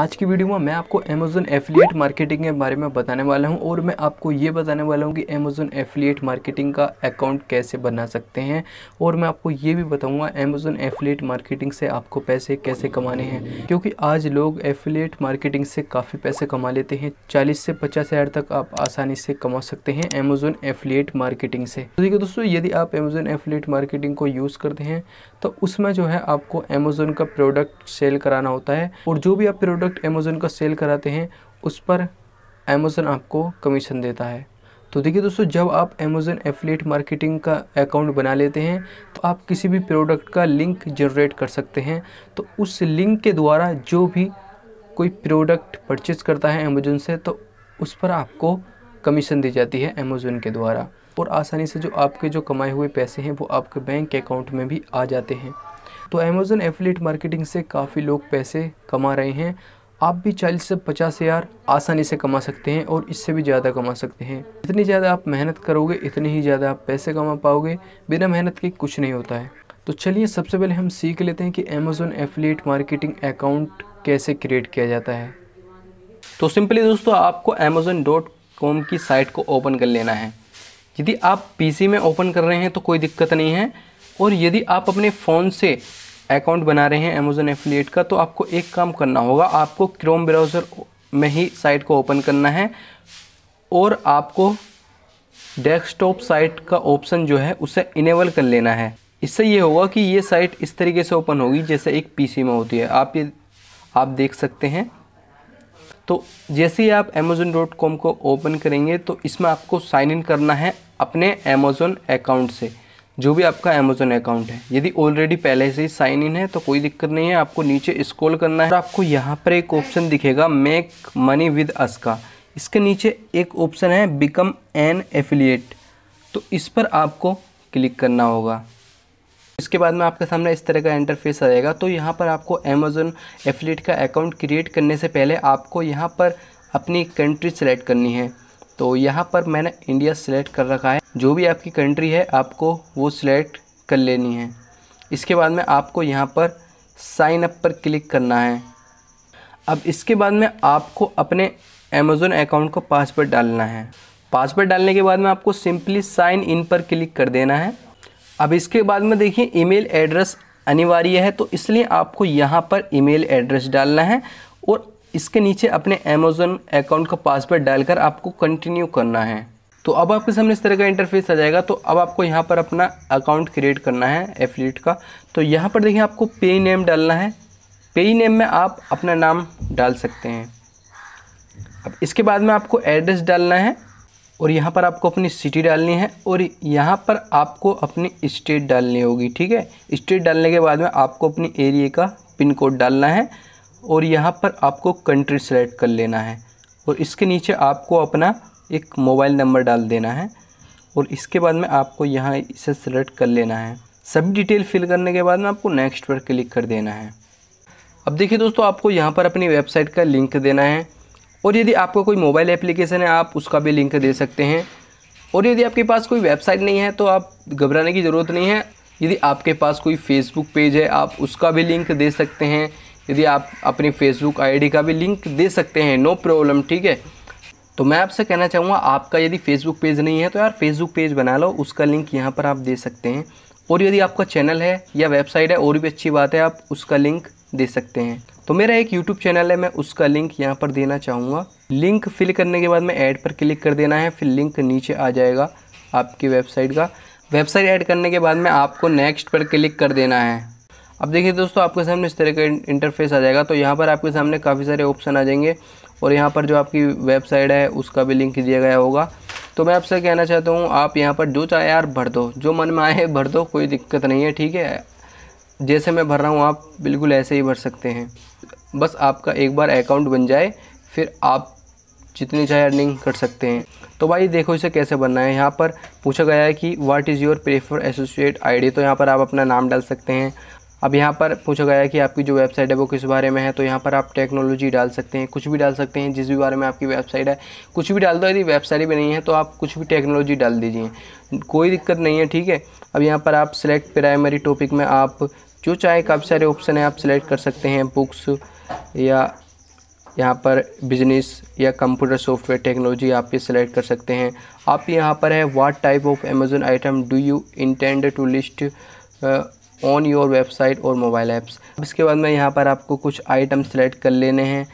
आज की वीडियो में मैं आपको अमेजोन एफिलिएट मार्केटिंग के बारे में बताने वाला हूं और मैं आपको ये बताने वाला हूं कि अमेजोन एफिलिएट मार्केटिंग का अकाउंट कैसे बना सकते हैं और मैं आपको ये भी बताऊंगा अमेजोन एफिलिएट मार्केटिंग से आपको पैसे कैसे कमाने हैं क्योंकि आज लोग एफिलिएट मार्केटिंग से काफ़ी पैसे कमा लेते हैं चालीस से पचास हज़ार तक आप आसानी से कमा सकते हैं अमेजोन एफिलिएट मार्केटिंग से तो देखिए दोस्तों यदि आप अमेजोन एफिलिएट मार्केटिंग को यूज़ करते हैं तो उसमें जो है आपको अमेजोन का प्रोडक्ट सेल कराना होता है और जो भी आप प्रोडक्ट प्रोडक्ट अमेज़ोन का सेल कराते हैं उस पर अमेज़ोन आपको कमीशन देता है तो देखिए दोस्तों जब आप अमेज़ोन एफिलेट मार्केटिंग का अकाउंट बना लेते हैं तो आप किसी भी प्रोडक्ट का लिंक जनरेट कर सकते हैं तो उस लिंक के द्वारा जो भी कोई प्रोडक्ट परचेज़ करता है अमेज़ोन से तो उस पर आपको कमीशन दी जाती है अमेज़ोन के द्वारा और आसानी से जो आपके जो कमाए हुए पैसे हैं वो आपके बैंक अकाउंट में भी आ जाते हैं तो अमेज़ोन एफिलेट मार्केटिंग से काफ़ी लोग पैसे कमा रहे हैं आप भी चालीस से पचास हज़ार आसानी से कमा सकते हैं और इससे भी ज़्यादा कमा सकते हैं जितनी ज़्यादा आप मेहनत करोगे इतने ही ज़्यादा आप पैसे कमा पाओगे बिना मेहनत के कुछ नहीं होता है तो चलिए सबसे पहले हम सीख लेते हैं कि अमेज़ोन एफिलेट मार्केटिंग अकाउंट कैसे क्रिएट किया जाता है तो सिंपली दोस्तों आपको अमेज़ोन डॉट कॉम की साइट को ओपन कर लेना है यदि आप पी में ओपन कर रहे हैं तो कोई दिक्कत नहीं है और यदि आप अपने फ़ोन से अकाउंट बना रहे हैं अमेज़ोन एफिलिएट का तो आपको एक काम करना होगा आपको क्रोम ब्राउज़र में ही साइट को ओपन करना है और आपको डेस्कटॉप साइट का ऑप्शन जो है उसे इनेबल कर लेना है इससे ये होगा कि ये साइट इस तरीके से ओपन होगी जैसे एक पीसी में होती है आप ये आप देख सकते हैं तो जैसे ही आप अमेज़ोन डॉट कॉम को ओपन करेंगे तो इसमें आपको साइन इन करना है अपने अमेज़ोन अकाउंट से जो भी आपका अमेजोन अकाउंट है यदि ऑलरेडी पहले से ही साइन इन है तो कोई दिक्कत नहीं है आपको नीचे स्क्रॉल करना है और आपको यहाँ पर एक ऑप्शन दिखेगा मेक मनी विद अस का इसके नीचे एक ऑप्शन है बिकम एन एफिलिएट तो इस पर आपको क्लिक करना होगा इसके बाद में आपके सामने इस तरह का इंटरफेस आएगा तो यहाँ पर आपको अमेजोन एफिलेट का अकाउंट क्रिएट करने से पहले आपको यहाँ पर अपनी कंट्री सेलेक्ट करनी है तो यहाँ पर मैंने इंडिया सेलेक्ट कर रखा है जो भी आपकी कंट्री है आपको वो सिलेक्ट कर लेनी है इसके बाद में आपको यहाँ पर साइन अप पर क्लिक करना है अब इसके बाद में आपको अपने अमेज़ोन अकाउंट को पासवर्ड डालना है पासवर्ड डालने के बाद में आपको सिंपली साइन इन पर क्लिक कर देना है अब इसके बाद में देखिए ईमेल एड्रेस अनिवार्य है तो इसलिए आपको यहाँ पर ईमेल एड्रेस डालना है और इसके नीचे अपने अमेजोन अकाउंट का पासवर्ड डालकर आपको कंटिन्यू करना है तो अब आपके सामने इस तरह का इंटरफेस आ जाएगा तो अब आपको यहाँ पर अपना अकाउंट क्रिएट करना है एफिलेट का तो यहाँ पर देखिए आपको पे नेम डालना है पे नेम में आप अपना नाम डाल सकते हैं अब इसके बाद में आपको एड्रेस डालना है और यहाँ पर आपको अपनी सिटी डालनी है और यहाँ पर आपको अपनी स्टेट डालनी होगी ठीक है स्टेट डालने के बाद में आपको अपनी एरिए का पिन कोड डालना है और यहाँ पर आपको कंट्री सेलेक्ट कर लेना है और इसके नीचे आपको अपना एक मोबाइल नंबर डाल देना है और इसके बाद में आपको यहाँ इसे सेलेक्ट कर लेना है सभी डिटेल फिल करने के बाद में आपको नेक्स्ट पर क्लिक कर देना है अब देखिए दोस्तों आपको यहाँ पर अपनी वेबसाइट का लिंक देना है और यदि आपका कोई मोबाइल एप्लीकेशन है आप उसका भी लिंक दे सकते हैं और यदि आपके पास कोई वेबसाइट नहीं है तो आप घबराने की ज़रूरत नहीं है यदि आपके पास कोई फेसबुक पेज है आप उसका भी लिंक दे सकते हैं यदि आप अपनी फेसबुक आईडी का भी लिंक दे सकते हैं नो प्रॉब्लम ठीक है तो मैं आपसे कहना चाहूँगा आपका यदि फेसबुक पेज नहीं है तो यार फेसबुक पेज बना लो उसका लिंक यहाँ पर आप दे सकते हैं और यदि आपका चैनल है या वेबसाइट है और भी अच्छी बात है आप उसका लिंक दे सकते हैं तो मेरा एक यूट्यूब चैनल है मैं उसका लिंक यहाँ पर देना चाहूँगा लिंक फिल करने के बाद में ऐड पर क्लिक कर देना है फिर लिंक नीचे आ जाएगा आपकी वेबसाइट का वेबसाइट ऐड करने के बाद मैं आपको नेक्स्ट पर क्लिक कर देना है अब देखिए दोस्तों आपके सामने इस तरह का इंटरफेस आ जाएगा तो यहाँ पर आपके सामने काफ़ी सारे ऑप्शन आ जाएंगे और यहाँ पर जो आपकी वेबसाइट है उसका भी लिंक दिया गया होगा तो मैं आपसे कहना चाहता हूँ आप यहाँ पर जो चाहे यार भर दो जो मन में आए भर दो कोई दिक्कत नहीं है ठीक है जैसे मैं भर रहा हूँ आप बिल्कुल ऐसे ही भर सकते हैं बस आपका एक बार अकाउंट बन जाए फिर आप जितनी चाहे अर्निंग कर सकते हैं तो भाई देखो इसे कैसे बनना है यहाँ पर पूछा गया है कि what is your prefer associate ID तो यहाँ पर आप अपना नाम डाल सकते हैं अब यहाँ पर पूछा गया है कि आपकी जो वेबसाइट है वो किस बारे में है तो यहाँ पर आप टेक्नोलॉजी डाल सकते हैं कुछ भी डाल सकते हैं जिस भी बारे में आपकी वेबसाइट है कुछ भी डाल दो यदि वेबसाइट भी नहीं है तो आप कुछ भी टेक्नोलॉजी डाल दीजिए कोई दिक्कत नहीं है ठीक है अब यहाँ पर आप सिलेक्ट प्राइमरी टॉपिक में आप जो चाहे काफ़ी सारे ऑप्शन हैं आप सिलेक्ट कर सकते हैं बुक्स या यहाँ पर बिजनेस या कंप्यूटर सॉफ्टवेयर टेक्नोलॉजी आप ये सिलेक्ट कर सकते हैं आप यहाँ पर है what type of Amazon item do you intend to list on your website और मोबाइल ऐप्स अब इसके बाद में यहाँ पर आपको कुछ आइटम सेलेक्ट कर लेने हैं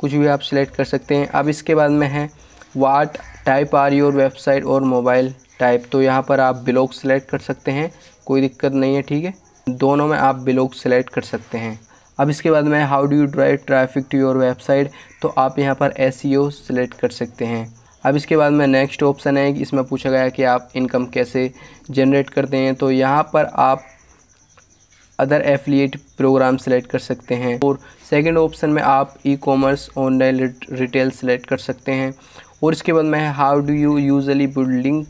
कुछ भी आप सिलेक्ट कर सकते हैं अब इसके बाद में है what type are your website और मोबाइल टाइप तो यहाँ पर आप ब्लॉग सेलेक्ट कर सकते हैं कोई दिक्कत नहीं है ठीक है दोनों में आप ब्लॉग सेलेक्ट कर सकते हैं अब इसके बाद में how do you drive traffic to your website तो आप यहाँ पर एस सेलेक्ट e कर सकते हैं अब इसके बाद में नेक्स्ट ऑप्शन है इसमें पूछा गया कि आप इनकम कैसे जनरेट करते हैं तो यहाँ पर आप अदर एफिलिएट प्रोग्राम सेलेक्ट कर सकते हैं और सेकंड ऑप्शन में आप e commerce online retail select कर सकते हैं और इसके बाद में how do you usually build link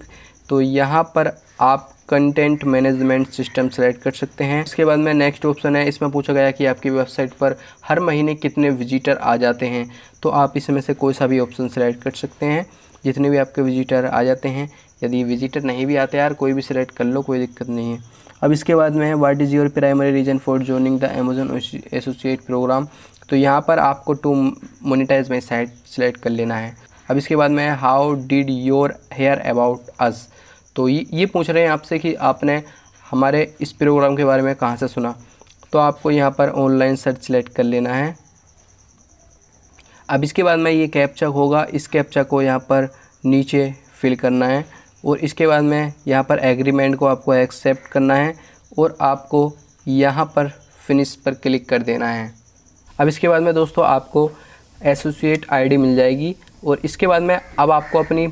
तो यहाँ पर आप कंटेंट मैनेजमेंट सिस्टम सेलेक्ट कर सकते हैं इसके बाद में नेक्स्ट ऑप्शन है इसमें पूछा गया कि आपकी वेबसाइट पर हर महीने कितने विजिटर आ जाते हैं तो आप इसमें से कोई सा भी ऑप्शन सेलेक्ट कर सकते हैं जितने भी आपके विजिटर आ जाते हैं यदि विजिटर नहीं भी आते यार कोई भी सिलेक्ट कर लो कोई दिक्कत नहीं है अब इसके बाद में है what is your primary reason for joining the Amazon associate program तो यहाँ पर आपको to monetise my site select कर लेना है अब इसके बाद में how did your hear about us तो ये ये पूछ रहे हैं आपसे कि आपने हमारे इस प्रोग्राम के बारे में कहाँ से सुना तो आपको यहाँ पर ऑनलाइन सर्च सेलेक्ट कर लेना है अब इसके बाद में ये कैप्चा होगा इस कैप्चा को यहाँ पर नीचे फिल करना है और इसके बाद में यहाँ पर एग्रीमेंट को आपको एक्सेप्ट करना है और आपको यहाँ पर फिनिश पर क्लिक कर देना है अब इसके बाद में दोस्तों आपको एसोसिएट आईडी मिल जाएगी और इसके बाद में अब आपको अपनी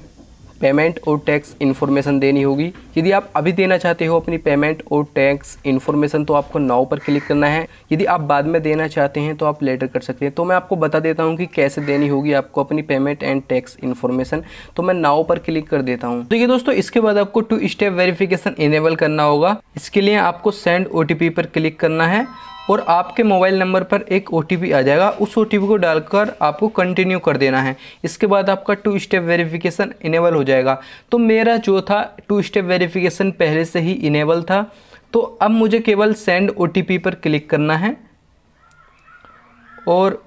पेमेंट और टैक्स इन्फॉर्मेशन देनी होगी यदि आप अभी देना चाहते हो अपनी पेमेंट और टैक्स इन्फॉर्मेशन तो आपको नाव पर क्लिक करना है यदि आप बाद में देना चाहते हैं तो आप लेटर कर सकते हैं तो मैं आपको बता देता हूँ कि कैसे देनी होगी आपको अपनी पेमेंट एंड टैक्स इन्फॉर्मेशन तो मैं नाव पर क्लिक कर देता हूँ तो ये दोस्तों इसके बाद आपको टू स्टेप वेरिफिकेशन इनेबल करना होगा इसके लिए आपको सेंड ओ पर क्लिक करना है और आपके मोबाइल नंबर पर एक ओ आ जाएगा उस ओ को डालकर आपको कंटिन्यू कर देना है इसके बाद आपका टू स्टेप वेरिफिकेशन इनेबल हो जाएगा तो मेरा जो था टू स्टेप वेरिफिकेशन पहले से ही इनेबल था तो अब मुझे केवल सेंड ओ पर क्लिक करना है और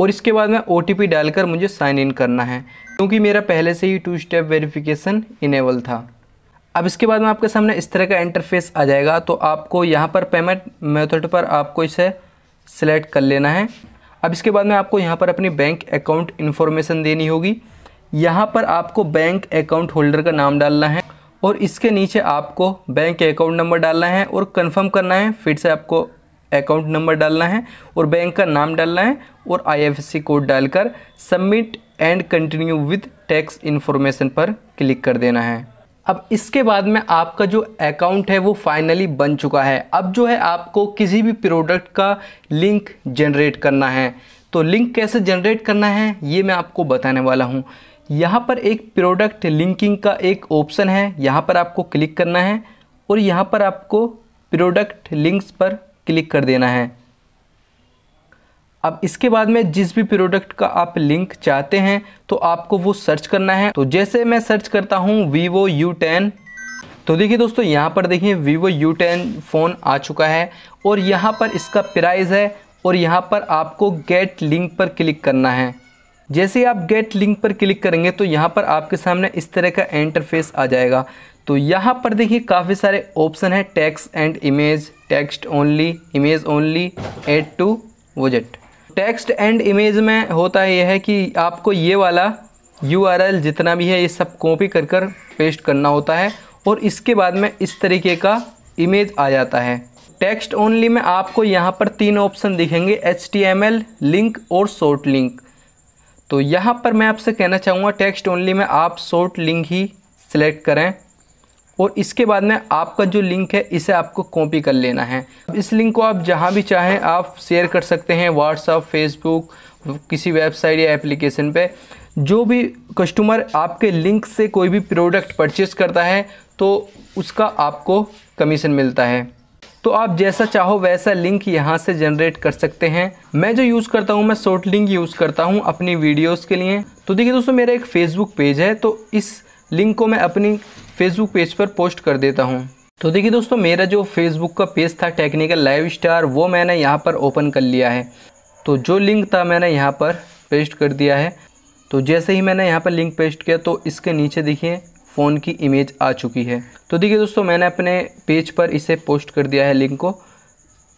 और इसके बाद में ओ डालकर मुझे साइन इन करना है क्योंकि मेरा पहले से ही टू स्टेप वेरिफिकेशन इनेबल था अब इसके बाद में आपके सामने इस तरह का इंटरफेस आ जाएगा तो आपको यहाँ पर पेमेंट मेथड पर आपको इसे सिलेक्ट कर लेना है अब इसके बाद में आपको यहाँ पर अपनी बैंक अकाउंट इन्फॉर्मेशन देनी होगी यहाँ पर आपको बैंक अकाउंट होल्डर का नाम डालना है और इसके नीचे आपको बैंक अकाउंट नंबर डालना है और कंफर्म करना है फिर से आपको अकाउंट नंबर डालना है और बैंक का नाम डालना है और आईएफएससी कोड डालकर submit and continue with tax information पर क्लिक कर देना है अब इसके बाद में आपका जो अकाउंट है वो फाइनली बन चुका है अब जो है आपको किसी भी प्रोडक्ट का लिंक जनरेट करना है तो लिंक कैसे जनरेट करना है ये मैं आपको बताने वाला हूँ यहाँ पर एक प्रोडक्ट लिंकिंग का एक ऑप्शन है यहाँ पर आपको क्लिक करना है और यहाँ पर आपको प्रोडक्ट लिंक्स पर क्लिक कर देना है अब इसके बाद में जिस भी प्रोडक्ट का आप लिंक चाहते हैं तो आपको वो सर्च करना है तो जैसे मैं सर्च करता हूँ वीवो यू टेन तो देखिए दोस्तों यहाँ पर देखिए वीवो यू टेन फ़ोन आ चुका है और यहाँ पर इसका प्राइस है और यहाँ पर आपको गेट लिंक पर क्लिक करना है जैसे आप गेट लिंक पर क्लिक करेंगे तो यहाँ पर आपके सामने इस तरह का इंटरफेस आ जाएगा तो यहाँ पर देखिए काफ़ी सारे ऑप्शन हैं text and image text only image only add to वजट टेक्स्ट एंड इमेज में होता यह है कि आपको ये वाला यू जितना भी है ये सब कॉपी कर कर पेस्ट करना होता है और इसके बाद में इस तरीके का इमेज आ जाता है टेक्स्ट ओनली में आपको यहाँ पर तीन ऑप्शन दिखेंगे एच लिंक और शॉर्ट लिंक तो यहाँ पर मैं आपसे कहना चाहूँगा टेक्स्ट ओनली में आप शॉर्ट लिंक ही सिलेक्ट करें और इसके बाद में आपका जो लिंक है इसे आपको कॉपी कर लेना है इस लिंक को आप जहाँ भी चाहें आप शेयर कर सकते हैं व्हाट्सअप फेसबुक किसी वेबसाइट या एप्लीकेशन पे जो भी कस्टमर आपके लिंक से कोई भी प्रोडक्ट परचेस करता है तो उसका आपको कमीशन मिलता है तो आप जैसा चाहो वैसा लिंक यहाँ से जनरेट कर सकते हैं मैं जो यूज़ करता हूँ मैं शॉर्ट लिंक यूज़ करता हूँ अपनी वीडियोस के लिए तो देखिए दोस्तों मेरा एक फेसबुक पेज है तो इस लिंक को मैं अपनी फेसबुक पेज पर पोस्ट कर देता हूँ तो देखिए दोस्तों मेरा जो फेसबुक का पेज था टेक्निकल लाइव स्टार वो मैंने यहाँ पर ओपन कर लिया है तो जो लिंक था मैंने यहाँ पर पेस्ट कर दिया है तो जैसे ही मैंने यहाँ पर लिंक पेस्ट किया तो इसके नीचे देखिए फ़ोन की इमेज आ चुकी है तो देखिए दोस्तों मैंने अपने पेज पर इसे पोस्ट कर दिया है लिंक को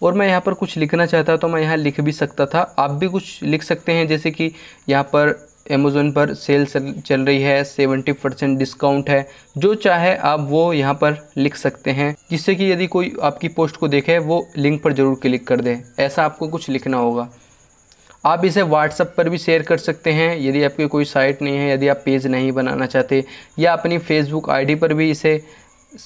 और मैं यहाँ पर कुछ लिखना चाहता तो मैं यहाँ लिख भी सकता था आप भी कुछ लिख सकते हैं जैसे कि यहाँ पर अमेज़ोन पर सेल चल रही है 70 परसेंट डिस्काउंट है जो चाहे आप वो यहाँ पर लिख सकते हैं जिससे कि यदि कोई आपकी पोस्ट को देखे वो लिंक पर ज़रूर क्लिक कर दे ऐसा आपको कुछ लिखना होगा आप इसे व्हाट्सएप पर भी शेयर कर सकते हैं यदि आपकी कोई साइट नहीं है यदि आप पेज नहीं बनाना चाहते या अपनी फेसबुक आई पर भी इसे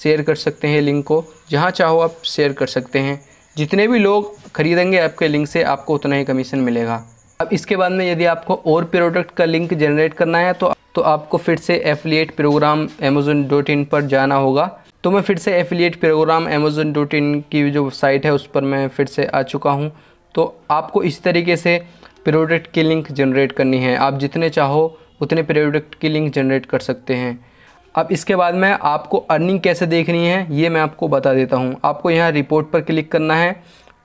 शेयर कर सकते हैं लिंक को जहाँ चाहो आप शेयर कर सकते हैं जितने भी लोग खरीदेंगे आपके लिंक से आपको उतना ही कमीशन मिलेगा अब इसके बाद में यदि आपको और प्रोडक्ट का लिंक जनरेट करना है तो तो आपको फिर से affiliate program Amazon dot in पर जाना होगा तो मैं फिर से affiliate program Amazon dot in की जो साइट है उस पर मैं फिर से आ चुका हूँ तो आपको इस तरीके से प्रोडक्ट की लिंक जनरेट करनी है आप जितने चाहो उतने प्रोडक्ट की लिंक जनरेट कर सकते हैं अब इसके बाद में आपको अर्निंग कैसे देखनी है ये मैं आपको बता देता हूँ आपको यहाँ रिपोर्ट पर क्लिक करना है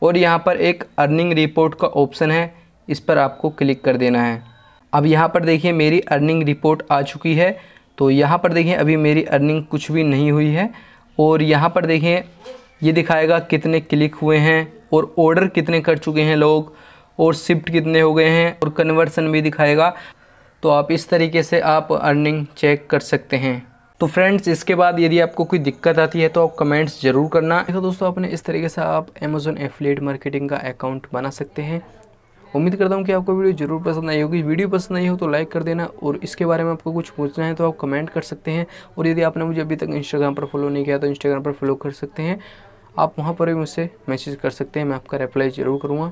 और यहाँ पर एक अर्निंग रिपोर्ट का ऑप्शन है इस पर आपको क्लिक कर देना है अब यहाँ पर देखिए मेरी अर्निंग रिपोर्ट आ चुकी है तो यहाँ पर देखिए अभी मेरी अर्निंग कुछ भी नहीं हुई है और यहाँ पर देखिए ये दिखाएगा कितने क्लिक हुए हैं और ऑर्डर कितने कर चुके हैं लोग और शिफ्ट कितने हो गए हैं और कन्वर्सन भी दिखाएगा तो आप इस तरीके से आप अर्निंग चेक कर सकते हैं तो फ्रेंड्स इसके बाद यदि आपको कोई दिक्कत आती है तो आप कमेंट्स ज़रूर करना देखो दोस्तों अपने इस तरीके से आप अमेज़ोन एफिलेट मार्केटिंग का अकाउंट बना सकते हैं उम्मीद करता हूँ कि आपको वीडियो जरूर पसंद आई होगी वीडियो पसंद आई हो तो लाइक कर देना और इसके बारे में आपको कुछ पूछना है तो आप कमेंट कर सकते हैं और यदि आपने मुझे अभी तक इंस्टाग्राम पर फॉलो नहीं किया तो इंस्टाग्राम पर फॉलो कर सकते हैं आप वहाँ पर भी मुझसे मैसेज कर सकते हैं मैं आपका रिप्लाई ज़रूर करूँगा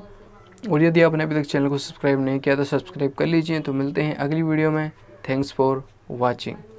और यदि आपने अभी तक चैनल को सब्सक्राइब नहीं किया तो सब्सक्राइब कर लीजिए तो मिलते हैं अगली वीडियो में थैंक्स फॉर वॉचिंग